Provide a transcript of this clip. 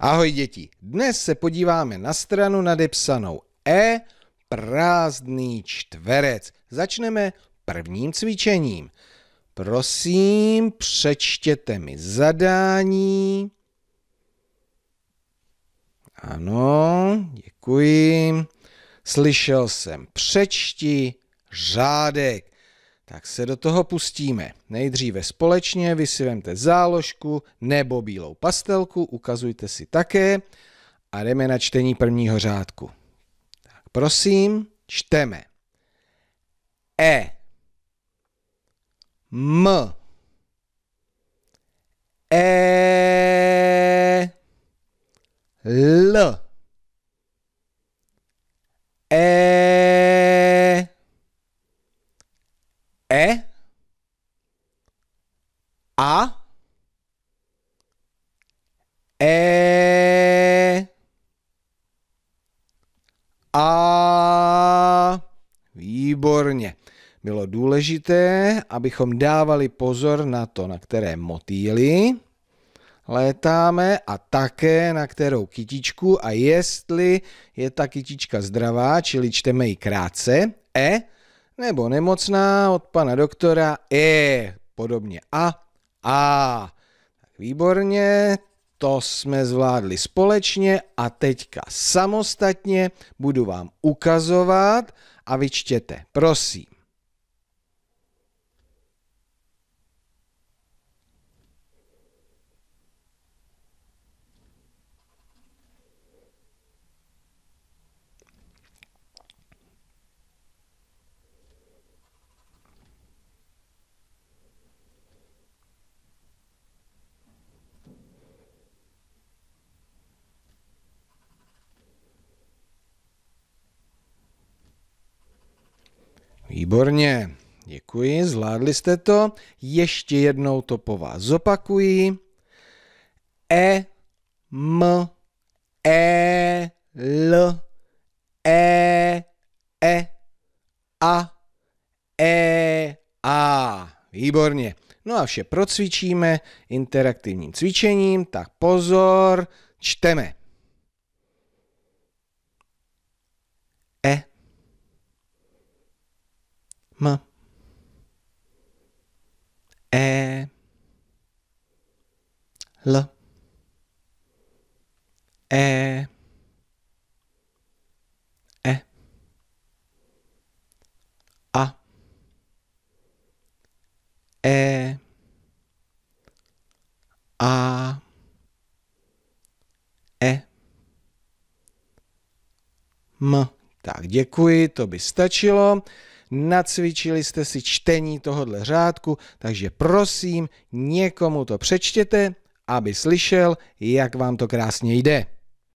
Ahoj děti, dnes se podíváme na stranu nadepsanou E, prázdný čtverec. Začneme prvním cvičením. Prosím, přečtěte mi zadání. Ano, děkuji. Slyšel jsem přečti řádek. Tak se do toho pustíme. Nejdříve společně vy si vemte záložku nebo bílou pastelku, ukazujte si také a jdeme na čtení prvního řádku. Tak prosím, čteme. E M E L A E A Výborně. Bylo důležité, abychom dávali pozor na to, na které motýly létáme a také na kterou kytičku a jestli je ta kytička zdravá, čili čteme ji krátce, E, nebo nemocná od pana doktora E, podobně A a výborně, to jsme zvládli společně a teďka samostatně budu vám ukazovat a vyčtěte, prosím. Výborně, děkuji, zvládli jste to. Ještě jednou to po vás zopakuji. E, M, E, L, E, E, A, E, A. Výborně. No a vše procvičíme interaktivním cvičením, tak pozor, čteme. M E L E E A E A E M. Tak děkuji, to by stačilo nacvičili jste si čtení tohohle řádku, takže prosím, někomu to přečtěte, aby slyšel, jak vám to krásně jde.